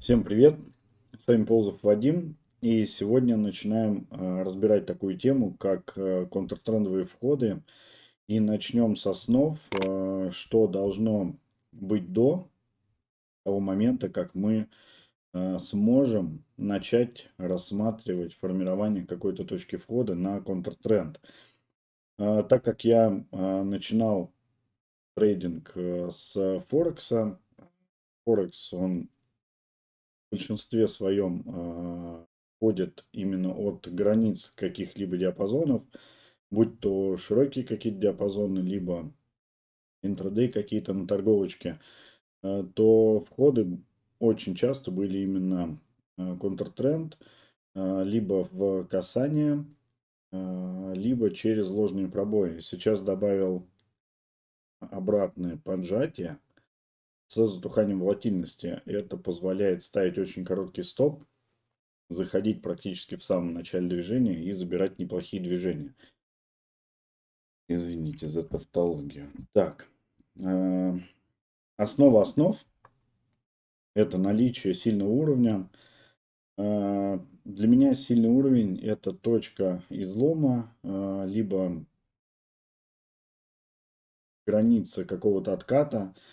Всем привет! С вами Ползов Вадим. И сегодня начинаем э, разбирать такую тему, как э, контртрендовые входы. И начнем с основ, э, что должно быть до того момента, как мы сможем начать рассматривать формирование какой-то точки входа на контртренд. Так как я начинал трейдинг с Форекса, Форекс он большинстве своем э, а, ходят именно от границ каких-либо диапазонов, будь то широкие какие-то диапазоны, либо интрадей какие-то на торговочке, э, то входы очень часто были именно э, контртренд, а, либо в касание, а, либо через ложные пробои. Сейчас добавил обратное поджатие – с затуханием волатильности. Это позволяет ставить очень короткий стоп, заходить практически в самом начале движения и забирать неплохие движения. Извините за тавтологию. Так, э, основа основ – это наличие сильного уровня. Э, для меня сильный уровень – это точка излома, э, либо граница какого-то отката –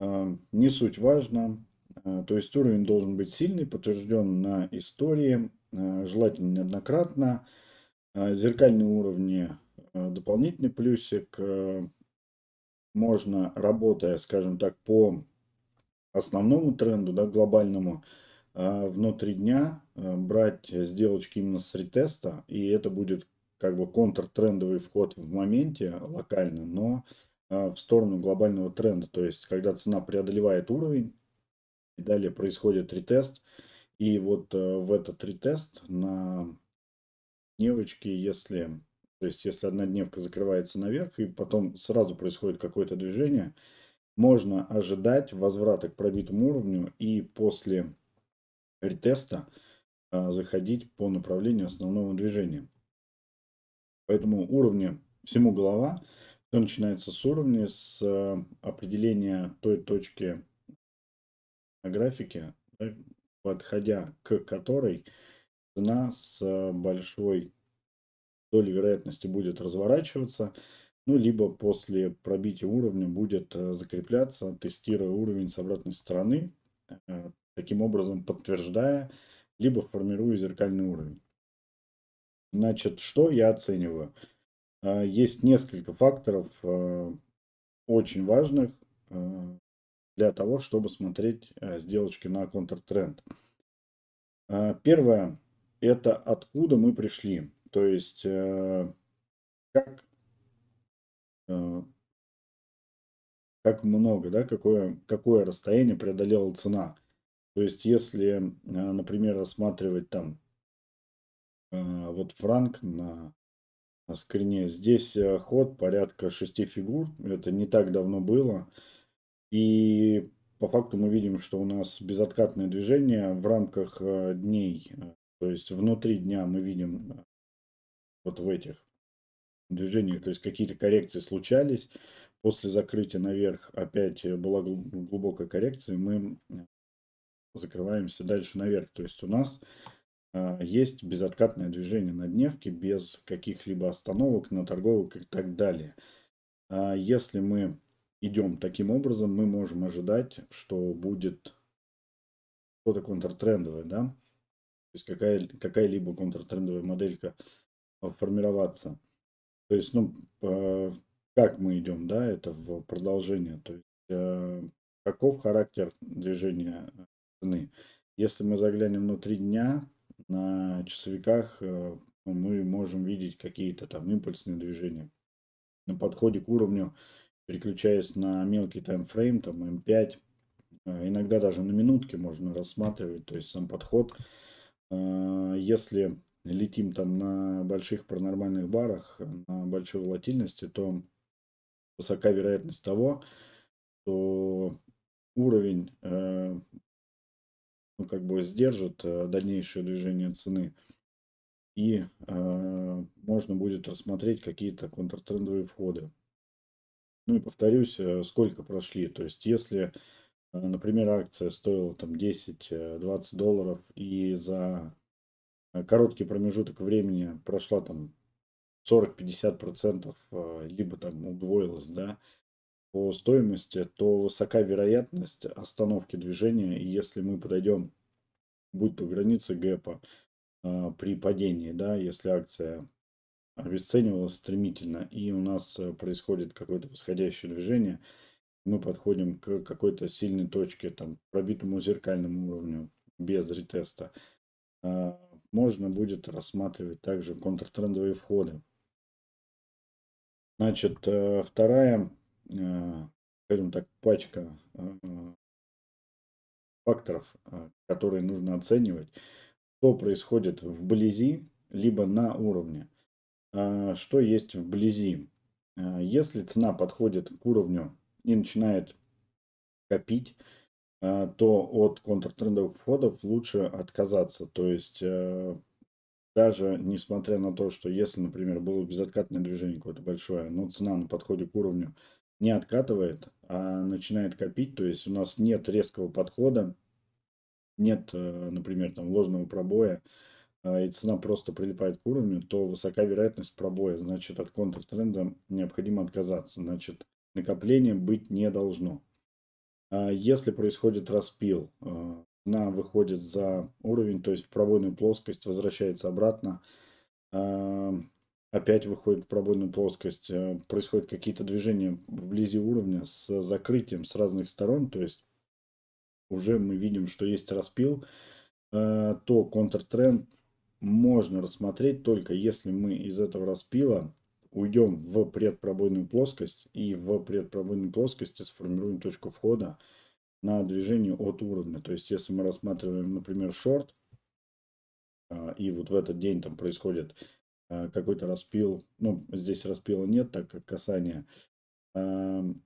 Эм, не суть важно. Э, то есть уровень должен быть сильный, подтвержден на истории, э, желательно неоднократно. Э, зеркальные уровни дополнительный плюсик. Можно, работая, скажем так, по основному тренду, да, глобальному, внутри дня брать сделочки именно с ретеста, и это будет как бы контртрендовый вход в моменте локально, но а, в сторону глобального тренда. То есть, когда цена преодолевает уровень, и далее происходит ретест. И вот э, в этот ретест на дневочке, если, то есть, если одна дневка закрывается наверх, и потом сразу происходит какое-то движение, можно ожидать возврата к пробитому уровню и после ретеста а, заходить по направлению основного движения. Поэтому уровни всему голова. Все начинается с уровня, с э, определения той точки на графике, да, подходя к которой цена с э, большой долей вероятности будет разворачиваться, ну, либо после пробития уровня будет э, закрепляться, тестируя уровень с обратной стороны, таким образом подтверждая, либо формируя зеркальный уровень. Значит, что я оцениваю? А, есть несколько факторов а, очень важных а, для того, чтобы смотреть сделочки на контртренд. Первое – это откуда мы пришли, то есть как, как много, да, какое, какое расстояние преодолела цена. То есть если, например, рассматривать там вот франк на скрине. Здесь э, ход порядка шести фигур. Это не так давно было. И по факту мы видим, что у нас безоткатное движение в рамках э, дней. Э, то есть внутри дня мы видим вот в этих движениях, то есть какие-то коррекции случались. После закрытия наверх опять была глубокая коррекция, мы закрываемся дальше наверх. То есть у нас а, есть безоткатное движение на дневке без каких-либо остановок на торговок и так далее. А если мы идем таким образом, мы можем ожидать, что будет что-то контртрендовое, да? То есть какая, какая-либо контртрендовая моделька а, формироваться. То есть, ну, как мы идем, да, это в продолжение. То есть, каков характер движения цены. Если мы заглянем внутри дня, на часовиках э, мы можем видеть какие-то там импульсные движения. На подходе к уровню, переключаясь на мелкий таймфрейм, там М5, эм э, иногда даже на минутке можно рассматривать, то есть сам подход. Э, если летим там на больших паранормальных барах, на большой волатильности, то высока вероятность того, что уровень как бы сдержит э, дальнейшее движение цены. И э, можно будет рассмотреть какие-то контртрендовые входы. Ну и повторюсь, э, сколько прошли. То есть если, э, например, акция стоила там 10-20 долларов и за короткий промежуток времени прошла там 40-50%, либо там удвоилась, да, по стоимости, то высока вероятность остановки движения. И если мы подойдем будь то границы гэпа э, при падении, да, если акция обесценивалась стремительно, и у нас э, происходит какое-то восходящее движение, мы подходим к какой-то сильной точке, там, пробитому зеркальному уровню без ретеста, э, можно будет рассматривать также контртрендовые входы. Значит, э, вторая э, скажем так, пачка э, факторов, э, которые нужно оценивать, что происходит вблизи, либо на уровне. А, что есть вблизи? А, если цена подходит к уровню и начинает копить, а, то от контртрендовых входов лучше отказаться. То есть э, даже несмотря на то, что если, например, было безоткатное движение какое-то большое, но цена на подходе к уровню не откатывает, а начинает копить, то есть у нас нет резкого подхода, нет, э, например, там ложного пробоя, а, и цена просто прилипает к уровню, то высока вероятность пробоя. Значит, от контртренда необходимо отказаться. Значит, накопления быть не должно. А если происходит распил, а, цена выходит за уровень, то есть в пробойную плоскость, возвращается обратно, опять выходит в пробойную плоскость, э, происходят какие-то движения вблизи уровня с закрытием с разных сторон, то есть уже мы видим, что есть распил, э, то контртренд можно рассмотреть только если мы из этого распила уйдем в предпробойную плоскость и в предпробойной плоскости сформируем точку входа на движение от уровня. То есть если мы рассматриваем, например, шорт, э, и вот в этот день там происходит э, какой-то распил, ну здесь распила нет, так как касание. Эм,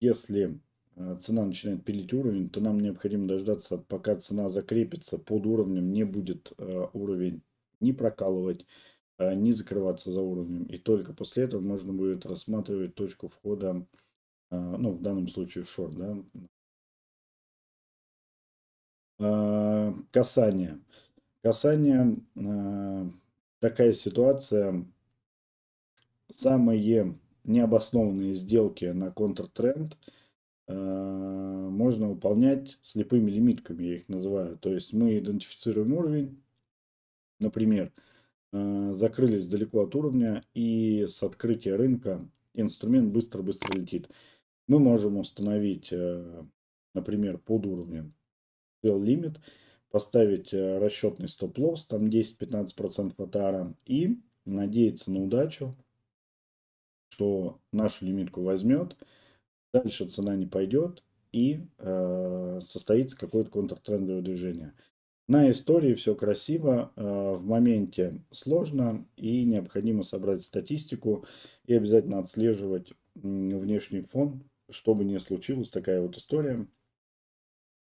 если Э, цена начинает пилить уровень, то нам необходимо дождаться, пока цена закрепится под уровнем, не будет э, уровень не прокалывать, э, не закрываться за уровнем. И только после этого можно будет рассматривать точку входа, ну, в данном случае в шорт, да. Касание. Касание, такая ситуация, самые необоснованные сделки на контртренд – Э, можно выполнять слепыми лимитками, я их называю. То есть мы идентифицируем уровень, например, э, закрылись далеко от уровня, и с открытия рынка инструмент быстро-быстро летит. Мы можем установить, э, например, под уровнем sell limit, поставить расчетный стоп-лосс, там 10-15% от ара, и надеяться на удачу, что нашу лимитку возьмет, Дальше цена не пойдет и э, состоится какое-то контртрендовое движение. На истории все красиво, э, в моменте сложно и необходимо собрать статистику и обязательно отслеживать э, внешний фон, чтобы не случилась такая вот история.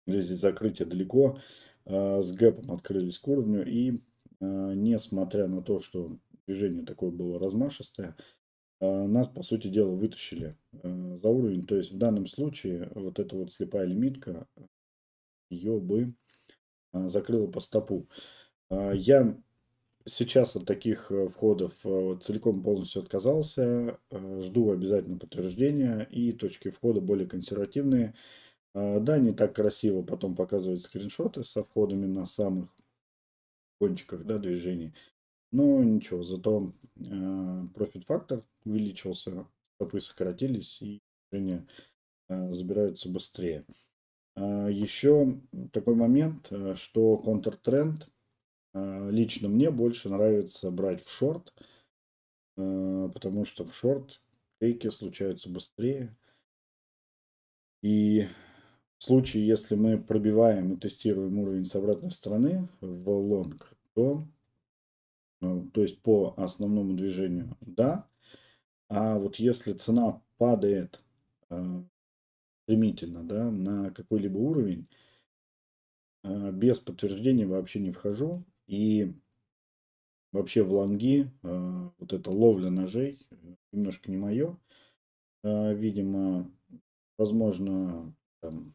Здесь закрытие далеко, э, с гэпом открылись к уровню и э, несмотря на то, что движение такое было размашистое, Э, нас, по сути дела, вытащили э, за уровень. То есть в данном случае вот эта вот слепая лимитка, э, ее бы закрыла по стопу. А, я сейчас от таких входов целиком полностью отказался. Жду обязательно подтверждения и точки входа более консервативные. А, да, не так красиво потом показывать скриншоты со входами на самых кончиках да, движений. Но ну, ничего, зато э, профит фактор увеличился, стопы сократились и движения э, забираются быстрее. А еще такой момент, э, что контртренд лично мне больше нравится брать в шорт, потому что в шорт рейки случаются быстрее. И в случае, если мы пробиваем и тестируем уровень с обратной стороны в лонг, то ну, то есть по основному движению, да. А вот если цена падает э, стремительно, да, на какой-либо уровень, э, без подтверждения вообще не вхожу. И вообще в лонги э, вот эта ловля ножей э, немножко не мое. Э, видимо, возможно, там,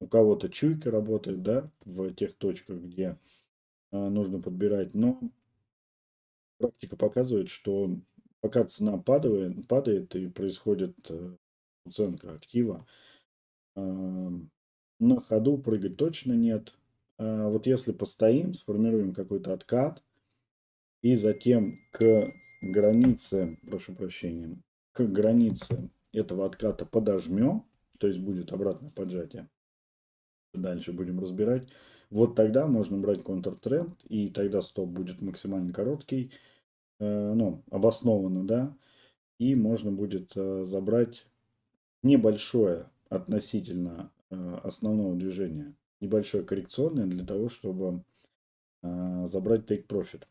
у кого-то чуйка работает, да, в тех точках, где э, нужно подбирать. Но практика показывает, что пока цена падает, падает и происходит э, оценка актива, на ходу прыгать точно нет. А вот если постоим, сформируем какой-то откат, и затем к границе, прошу прощения, к границе этого отката подожмем, то есть будет обратное поджатие. Дальше будем разбирать. Вот тогда можно брать контртренд, и тогда стоп будет максимально короткий, э, ну, обоснованно, да, и можно будет э, забрать небольшое относительно э, основного движения, небольшое коррекционное для того, чтобы забрать take profit.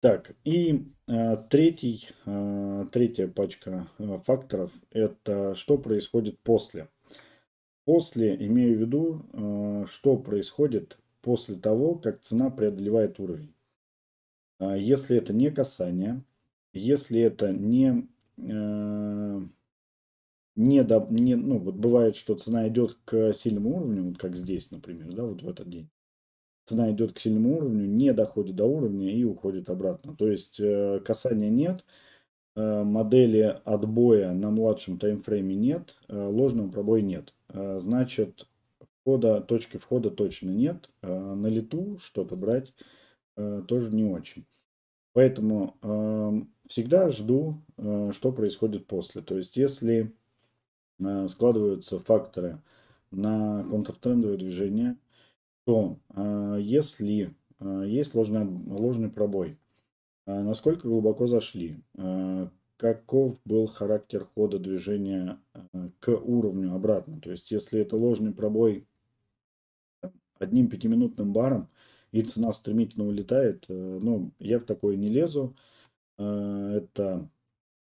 Так, и э, третий, э, третья пачка э, факторов – это что происходит после. После, имею в виду, э, что происходит после того, как цена преодолевает уровень. А если это не касание, если это не, э, не, до, не ну, вот бывает, что цена идет к сильному уровню, вот как здесь, например, да, вот в этот день. Цена идет к сильному уровню, не доходит до уровня и уходит обратно. То есть э, касания нет, Э, модели отбоя на младшем таймфрейме нет, э, ложного пробоя нет. Э, значит, входа, точки входа точно нет. На лету что-то брать тоже не очень. Поэтому эм, всегда жду, что происходит после. То есть, если складываются факторы на контртрендовое движение, то если есть ложный, ложный пробой, а насколько глубоко зашли? А каков был характер хода движения э, к уровню обратно? То есть, если это ложный пробой одним пятиминутным баром, и цена стремительно улетает, э, ну, я в такое не лезу. Э, это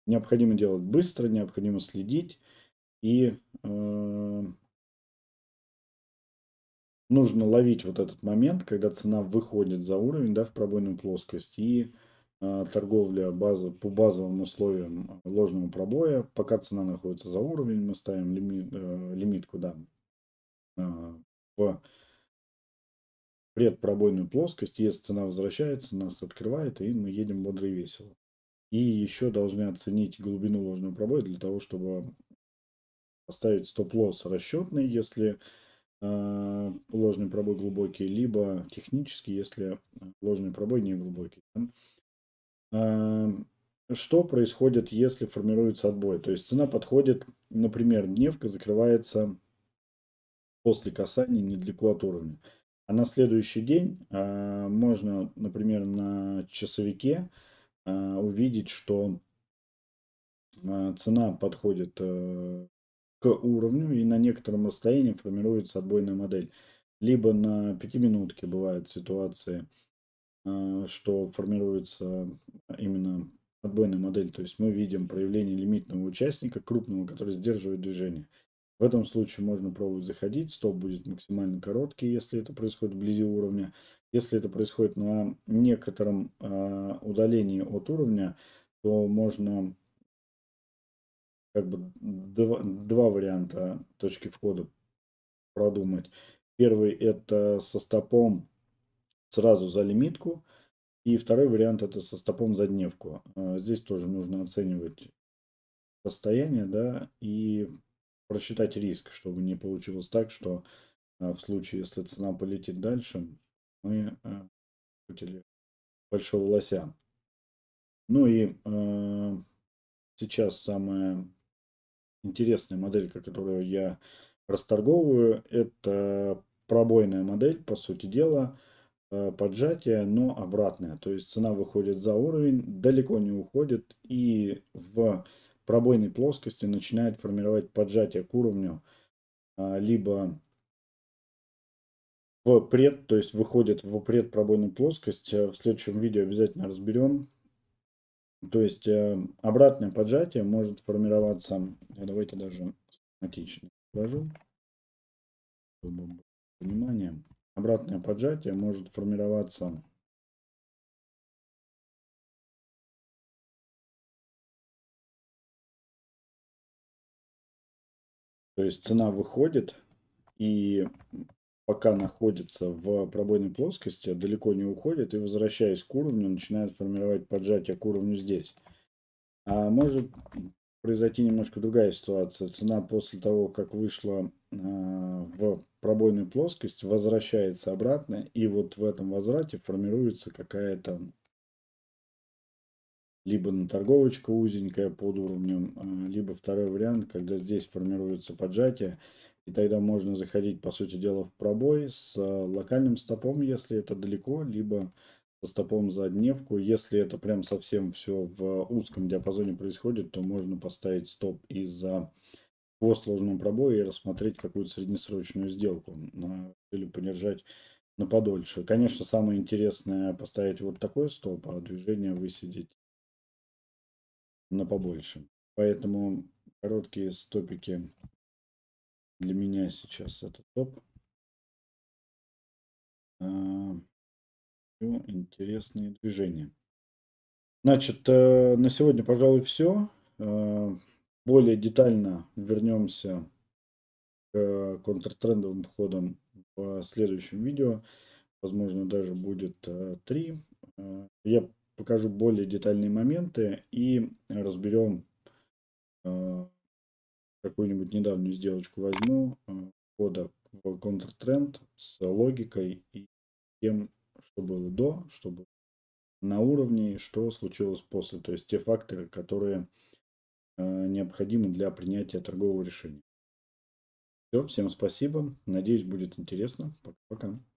необходимо делать быстро, необходимо следить. И нужно ловить вот этот момент, когда цена выходит за уровень, да, в пробойную плоскость, и Э, торговля базы, по базовым условиям ложного пробоя. Пока цена находится за уровень, мы ставим лимит, э, лимитку да, э, в предпробойную плоскость. Если цена возвращается, нас открывает, и мы едем бодро и весело. И еще должны оценить глубину ложного пробоя для того, чтобы поставить стоп-лосс расчетный, если э, ложный пробой глубокий, либо технический, если ложный пробой не глубокий. Эм, что происходит, если формируется отбой. То есть цена подходит, например, дневка закрывается после касания недалеко от уровня. А на следующий день э, можно, например, на часовике э, увидеть, что э, цена подходит к уровню и на некотором расстоянии формируется отбойная модель. Либо на пятиминутке бывают ситуации, Э, что формируется именно отбойная модель. То есть мы видим проявление лимитного участника, крупного, который сдерживает движение. В этом случае можно пробовать заходить. Стоп будет максимально короткий, если это происходит вблизи уровня. Если это происходит на некотором а, удалении от уровня, то можно как бы два, два варианта точки входа продумать. Первый это со стопом сразу за лимитку. И второй вариант это со стопом за дневку. А, здесь тоже нужно оценивать состояние, да, и просчитать риск, чтобы не получилось так, что а, в случае, если цена полетит дальше, мы хотели а, большого лося. Ну и э, сейчас самая интересная моделька, которую я расторговываю, это пробойная модель, по сути дела. Э, поджатие, но обратное. То есть цена выходит за уровень, далеко не уходит и в пробойной плоскости начинает формировать поджатие к уровню, а, либо в пред, то есть выходит в предпробойную плоскость. Э, в следующем видео обязательно разберем. То есть э, обратное поджатие может формироваться, давайте даже схематично покажу, чтобы было понимание. Обратное поджатие может формироваться То есть цена выходит и пока находится в пробойной плоскости, далеко не уходит и возвращаясь к уровню, начинает формировать поджатие к уровню здесь. А может произойти немножко другая ситуация. Цена после того, как вышла э, в пробойную плоскость, возвращается обратно, и вот в этом возврате формируется какая-то либо на торговочка узенькая под уровнем, э, либо второй вариант, когда здесь формируется поджатие, и тогда можно заходить, по сути дела, в пробой с э, локальным стопом, если это далеко, либо со стопом за дневку. Если это прям совсем все в узком диапазоне происходит, то можно поставить стоп из-за по сложному пробою и рассмотреть какую-то среднесрочную сделку или подержать на подольше. Конечно, самое интересное поставить вот такой стоп, а движение высидеть на побольше. Поэтому короткие стопики для меня сейчас это топ. А, интересные движения. Значит, э, на сегодня, пожалуй, все. Э, более детально вернемся к контртрендовым входам в следующем видео. Возможно, даже будет э, три. Я покажу более детальные моменты и разберем какую-нибудь недавнюю сделочку возьму входа в контртренд с логикой и тем, что было до, что было на уровне что случилось после. То есть те факторы, которые э, необходимы для принятия торгового решения. Все, всем спасибо. Надеюсь, будет интересно. Пока-пока.